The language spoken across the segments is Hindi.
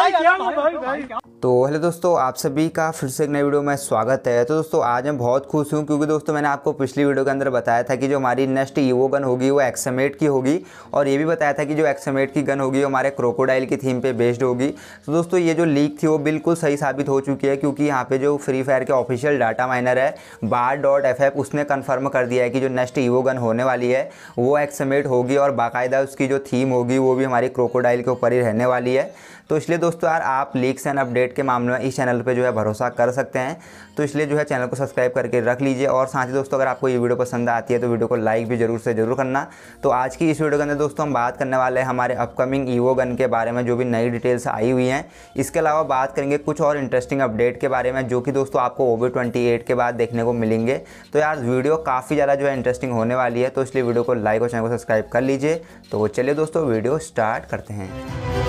哎呀！तो हेलो दोस्तों आप सभी का फिर से एक नई वीडियो में स्वागत है तो दोस्तों आज मैं बहुत खुश हूँ क्योंकि दोस्तों मैंने आपको पिछली वीडियो के अंदर बताया था कि जो हमारी नेक्स्ट ईवो गन होगी वो एक्समेट की होगी और ये भी बताया था कि जो एक्समेट की गन होगी वो हमारे क्रोकोडाइल की थीम पे बेस्ड होगी तो दोस्तों ये जो लीक थी वो बिल्कुल सही साबित हो चुकी है क्योंकि यहाँ पर जो फ्री फायर के ऑफिशियल डाटा माइनर है बार डॉट एफ एफ उसने कन्फर्म कर दिया है कि जो नेक्स्ट ईवो गन होने वाली है वो एक्समेट होगी और बाकायदा उसकी जो थीम होगी वो भी हमारी क्रोकोडाइल के ऊपर ही रहने वाली है तो इसलिए दोस्तों यार आप लीक टिप्स एंड अपडेट के मामले में इस चैनल पर जो है भरोसा कर सकते हैं तो इसलिए जो है चैनल को सब्सक्राइब करके रख लीजिए और साथ ही दोस्तों अगर आपको ये वीडियो पसंद आती है तो वीडियो को लाइक भी जरूर से जरूर करना तो आज की इस वीडियो के अंदर दोस्तों हम बात करने वाले हैं हमारे अपकमिंग ईवो गन के बारे में जो भी नई डिटेल्स आई हुई हैं इसके अलावा बात करेंगे कुछ और इंटरेस्टिंग अपडेट के बारे में जो कि दोस्तों आपको ओवी के बाद देखने को मिलेंगे तो यार वीडियो काफ़ी ज़्यादा जो है इंटरेस्टिंग होने वाली है तो इसलिए वीडियो को लाइक और चैनल को सब्सक्राइब कर लीजिए तो चलिए दोस्तों वीडियो स्टार्ट करते हैं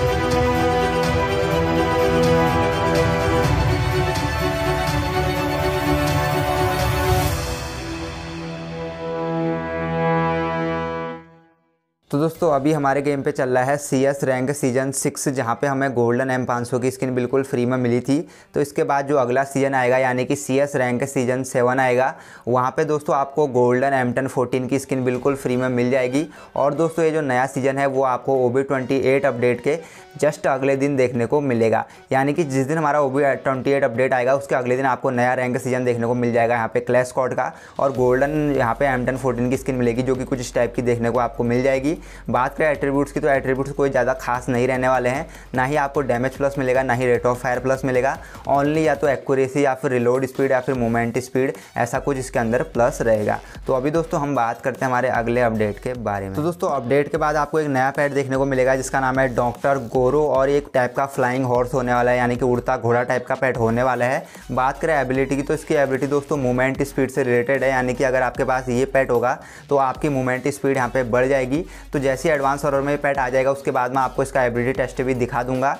तो दोस्तों अभी हमारे गेम पे चल रहा है C S rank season six जहाँ पे हमें गोल्डन एम पाँच सौ की स्किन बिल्कुल फ्री में मिली थी तो इसके बाद जो अगला सीजन आएगा यानी कि C S rank season seven आएगा वहाँ पे दोस्तों आपको गोल्डन एम टन फोर्टीन की स्किन बिल्कुल फ्री में मिल जाएगी और दोस्तों ये जो नया सीजन है वो आपको O B twenty eight update के जस्ट अगले दिन देखने को मिलेगा यानी कि जिस दिन हमारा O B twenty eight update आएगा उसके अगले दिन आपको नया रैंक सीजन देखने को मिल जाएगा यहाँ पे क्लैश कॉड का और गोल्डन यहाँ पे एम टन फोर्टीन की स्किन मिलेगी जो कि कुछ इस टाइप की देखने को आपको मिल जाएगी बात करें एट्रीब्यूट्स की तो एट्रीब्यूट्स कोई ज़्यादा खास नहीं रहने वाले हैं ना ही आपको डैमेज प्लस मिलेगा ना ही रेट ऑफ फायर प्लस मिलेगा ओनली या तो एक्यूरेसी या फिर रिलोड स्पीड या फिर मोमेंट स्पीड ऐसा कुछ इसके अंदर प्लस रहेगा तो अभी दोस्तों हम बात करते हैं हमारे अगले अपडेट के बारे में तो दोस्तों अपडेट के बाद आपको एक नया पैड देखने को मिलेगा जिसका नाम है डॉक्टर गोरो और एक टाइप का फ्लाइंग हॉर्स होने वाला है यानी कि उड़ता घोड़ा टाइप का पैड होने वाला है बात करें एबिलिटी की तो इसकी एबिलिटी दोस्तों मूवमेंट स्पीड से रिलेटेड है यानी कि अगर आपके पास ये पैट होगा तो आपकी मूवमेंट स्पीड यहाँ पे बढ़ जाएगी तो जैसे ही एडवांस ऑर्डर में पैट आ जाएगा उसके बाद मैं आपको इसका एबिलिटी टेस्ट भी दिखा दूंगा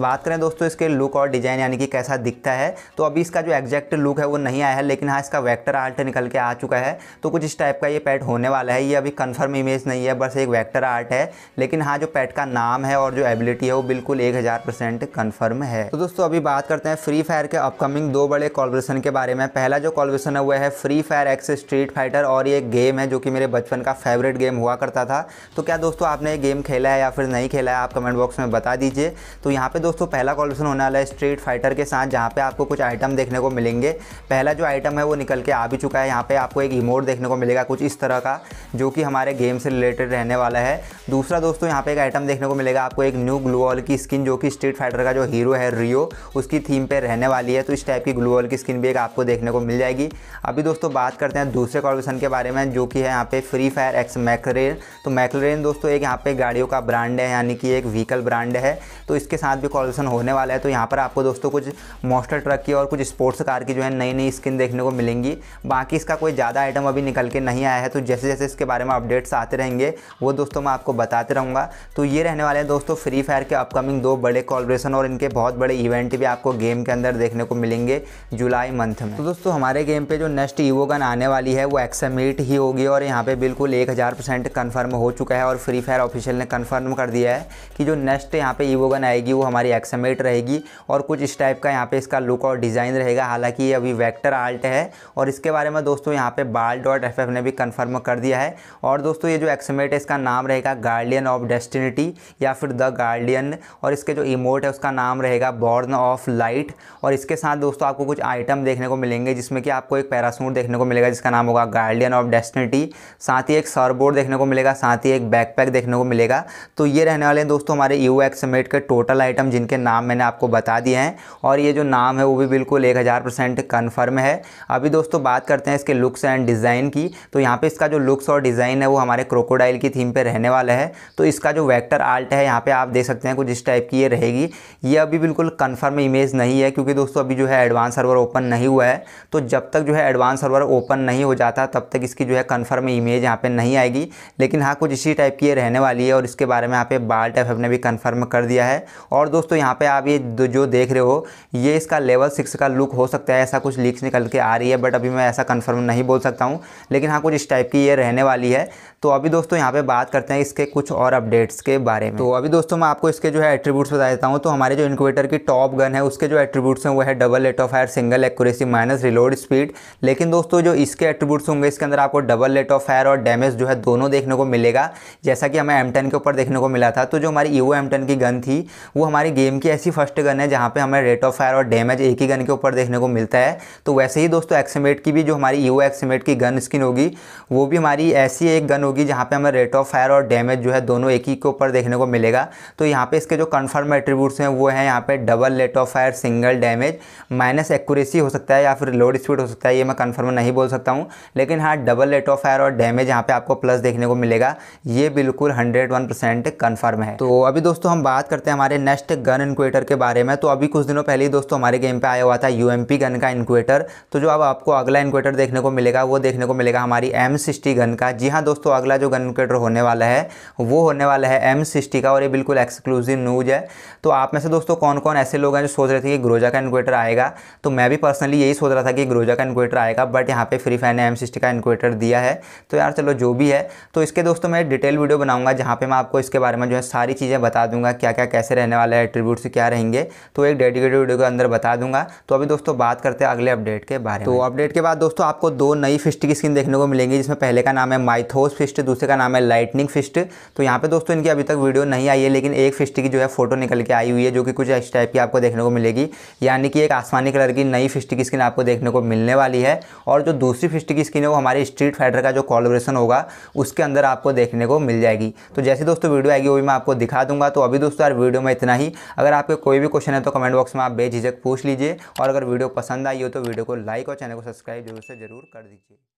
बात करें दोस्तों इसके लुक और डिज़ाइन यानी कि कैसा दिखता है तो अभी इसका जो एग्जैक्ट लुक है वो नहीं आया है लेकिन हाँ इसका वैक्टर आर्ट निकल के आ चुका है तो कुछ इस टाइप का ये पैट होने वाला है ये अभी कन्फर्म इमेज नहीं है बस एक वैक्टर आर्ट है लेकिन हाँ जो पैट का नाम है और जो एबिलिटी है वो बिल्कुल एक हज़ार परसेंट कन्फर्म है तो दोस्तों अभी बात करते हैं फ्री फायर के अपकमिंग दो बड़े कॉलब्रेशन के बारे में पहला जो कॉलब्रेशन वह है Free Fire X Street Fighter और ये गेम है जो कि मेरे बचपन का फेवरेट गेम हुआ करता था तो क्या दोस्तों आपने ये गेम खेला है या फिर नहीं खेला है आप कमेंट बॉक्स में बता दीजिए तो यहाँ पे दोस्तों पहला कॉलेशन होने वाला है स्ट्रीट फाइटर के साथ जहाँ पे आपको कुछ आइटम देखने को मिलेंगे पहला जो आइटम है वो निकल के आ भी चुका है यहाँ पे आपको एक इमोट देखने को मिलेगा कुछ इस तरह का जो कि हमारे गेम से रिलेटेड रहने वाला है दूसरा दोस्तों यहाँ पे एक आइटम देखने को मिलेगा आपको एक न्यू ग्लूवॉल की स्किन जो कि स्ट्रीट फाइटर का जो हीरो है रियो उसकी थीम पर रहने वाली है तो इस टाइप की ग्लूवॉल की स्किन भी एक आपको देखने को मिल जाएगी अभी दोस्तों बात करते हैं दूसरे कॉलेशन के बारे में जो कि है यहाँ पे फ्री फायर एक्स मैकरेर तो मैकरेर ट्रेन दोस्तों एक यहाँ पे गाड़ियों का ब्रांड है यानी कि एक व्हीकल ब्रांड है तो इसके साथ भी कॉलेशन होने वाला है तो यहाँ पर आपको दोस्तों कुछ मॉस्टर ट्रक की और कुछ स्पोर्ट्स कार की जो है नई नई स्किन देखने को मिलेंगी बाकी इसका कोई ज़्यादा आइटम अभी निकल के नहीं आया है तो जैसे जैसे इसके बारे में अपडेट्स आते रहेंगे वो दोस्तों मैं आपको बताते रहूँगा तो ये रहने वाले हैं दोस्तों फ्री फायर के अपकमिंग दो बड़े कॉलब्रेशन और इनके बहुत बड़े इवेंट भी आपको गेम के अंदर देखने को मिलेंगे जुलाई मंथ में तो दोस्तों हमारे गेम पर जो नेक्स्ट ईवो गन आने वाली है वो एक्समीट ही होगी और यहाँ पर बिल्कुल एक हज़ार हो चुका है है और फ्री फायर ऑफिशियल ने कंफर्म कर दिया है कि जो नेक्स्ट यहाँ पे ईवोगन आएगी वो हमारी एक्समेट रहेगी और कुछ इस टाइप का यहाँ पे इसका लुक और डिज़ाइन रहेगा हालांकि ये अभी वेक्टर आल्ट है और इसके बारे में दोस्तों यहाँ पे बाल डॉट एफ ने भी कन्फर्म कर दिया है और दोस्तों ये जो एक्समेट है इसका नाम रहेगा गार्डियन ऑफ डेस्टिनिटी या फिर द गार्डियन और इसके जो इमोट है उसका नाम रहेगा बॉर्न ऑफ लाइट और इसके साथ दोस्तों आपको कुछ आइटम देखने को मिलेंगे जिसमें कि आपको एक पैरासूट देखने को मिलेगा जिसका नाम होगा गार्डियन ऑफ डेस्टिनिटी साथ ही एक सरबोर्ड देखने को मिलेगा साथ ही एक बैकपैक देखने को मिलेगा तो ये रहने वाले हैं दोस्तों हमारे यू एक्स समेट के टोटल आइटम जिनके नाम मैंने आपको बता दिए हैं और ये जो नाम है वो भी बिल्कुल एक हज़ार परसेंट कन्फर्म है अभी दोस्तों बात करते हैं इसके लुक्स एंड डिज़ाइन की तो यहाँ पर इसका जो लुक्स और डिज़ाइन है वो हमारे क्रोकोडाइल की थीम पर रहने वाला है तो इसका जो वैक्टर आर्ट है यहाँ पर आप देख सकते हैं कुछ इस टाइप की ये रहेगी ये अभी बिल्कुल कन्फर्म इमेज नहीं है क्योंकि दोस्तों अभी जो है एडवांस सर्वर ओपन नहीं हुआ है तो जब तक जो है एडवांस सर्वर ओपन नहीं हो जाता तब तक इसकी जो है कन्फर्म इमेज यहाँ पर नहीं आएगी लेकिन हाँ कुछ इसी टाइप की ये रहने वाली है और इसके बारे में यहाँ पे बाल टाइप हमने भी कंफर्म कर दिया है और दोस्तों यहाँ पे आप ये जो देख रहे हो ये इसका लेवल सिक्स का लुक हो सकता है ऐसा कुछ लीक्स निकल के आ रही है बट अभी मैं ऐसा कन्फर्म नहीं बोल सकता हूँ लेकिन हाँ कुछ इस टाइप की ये रहने वाली है तो अभी दोस्तों यहाँ पर बात करते हैं इसके कुछ और अपडेट्स के बारे में तो अभी दोस्तों मैं आपको इसके जो है एट्रीब्यूट्स बता देता हूँ तो हमारे जो इनक्वेटर की टॉप गन है उसके जो एट्रीब्यूट्स हैं वो है double rate of fire single accuracy minus reload speed लेकिन दोस्तों जो इसके एट्रीब्यूट्स होंगे इसके अंदर आपको डबल लेट ऑफ फायर और डैमेज जो है दोनों देखने को मिलेगा जैसा कि हमें एम टेन के ऊपर देखने को मिला था तो जो हमारी ईवो एम टेन की गन थी वो हमारी गेम की ऐसी फर्स्ट गन है जहाँ पर हमें रेट ऑफ फायर और डैमेज एक ही गन के ऊपर देखने को मिलता है तो वैसे ही दोस्तों एक्सीमेट की भी जो हमारी ईवो e एक्सीमेट की गन स्किन होगी वो भी हमारी ऐसी एक गन होगी जहाँ पर हमें रेट ऑफ फायर और डैमेज जो है दोनों एक ही के ऊपर देखने को मिलेगा तो यहाँ पर इसके जो कन्फर्म एट्रीब्यूट्स हैं वो हैं यहाँ पर double rate of fire single damage minus accuracy हो सकता है या फिर लोड स्पीड हो सकता है ये मैं कन्फर्म नहीं बोल सकता हूँ लेकिन हाँ डबल रेट ऑफ फायर और डैमेज यहाँ पे आपको प्लस देखने को मिलेगा ये बिल्कुल हंड्रेड वन परसेंट कन्फर्म है तो अभी दोस्तों हम बात करते हैं हमारे नेक्स्ट गन इनक्वेटर के बारे में तो अभी कुछ दिनों पहले ही दोस्तों हमारे गेम पे आया हुआ था यू गन का इनक्वेटर तो जो अब आपको अगला इनक्वेटर देखने को मिलेगा वो देखने को मिलेगा हमारी एम गन का जी हाँ दोस्तों अगला जो गन इनक्वेटर होने वाला है वो होने वाला है एम का और ये बिल्कुल एक्सक्लूसिव न्यूज है तो आप में से दोस्तों कौन कौन ऐसे लोग हैं जो सोच रहे थे कि ग्रोजा का इनक्वेटर आएगा तो मैं भी पर्सनली यही सोच रहा था कि ग्रोजा का इनक्वेटर आएगा बट यहाँ पे फ्री फायर ने एम का इनक्वेटर दिया है तो यार चलो जो भी है तो इसके दोस्तों मैं डिटेल वीडियो बनाऊंगा जहाँ पे मैं आपको इसके बारे में जो है सारी चीज़ें बता दूंगा क्या क्या कैसे रहने वाला है एट्रीब्यूट्स क्या रहेंगे तो एक डेडिकेटेड वीडियो के अंदर बता दूंगा तो अभी दोस्तों बात करते हैं अगले अपडेट के बारे में तो अपडेट के बाद दोस्तों आपको दो नई फिस्ट की स्किन देखने को मिलेंगी जिसमें पहले का नाम है माइथोस फिस्ट दूसरे का नाम है लाइटनिंग फिस्ट तो यहाँ पे दोस्तों इनकी अभी तक वीडियो नहीं आई है लेकिन एक फिस्ट की जो है फोटो निकल के आई हुई है जो कि कुछ इस टाइप की आपको देखने को मिलेगी यानी कि एक आसमानी कलर की नई फिस्ट की स्किन आपको देखने को मिलने वाली है और जो दूसरी फिस्ट की स्किन है वो हमारी स्ट्रीट फाइटर का जो कॉलोब्रेशन होगा उसके अंदर आपको देखने को मिल जाएगी तो जैसे दोस्तों वीडियो आएगी वो भी मैं आपको दिखा दूंगा तो अभी दोस्तों यार वीडियो में इतना ही अगर आपके कोई भी क्वेश्चन है तो कमेंट बॉक्स में आप बेझिझक पूछ लीजिए और अगर वीडियो पसंद आई हो तो वीडियो को लाइक और चैनल को सब्सक्राइब जरूर से जरूर कर दीजिए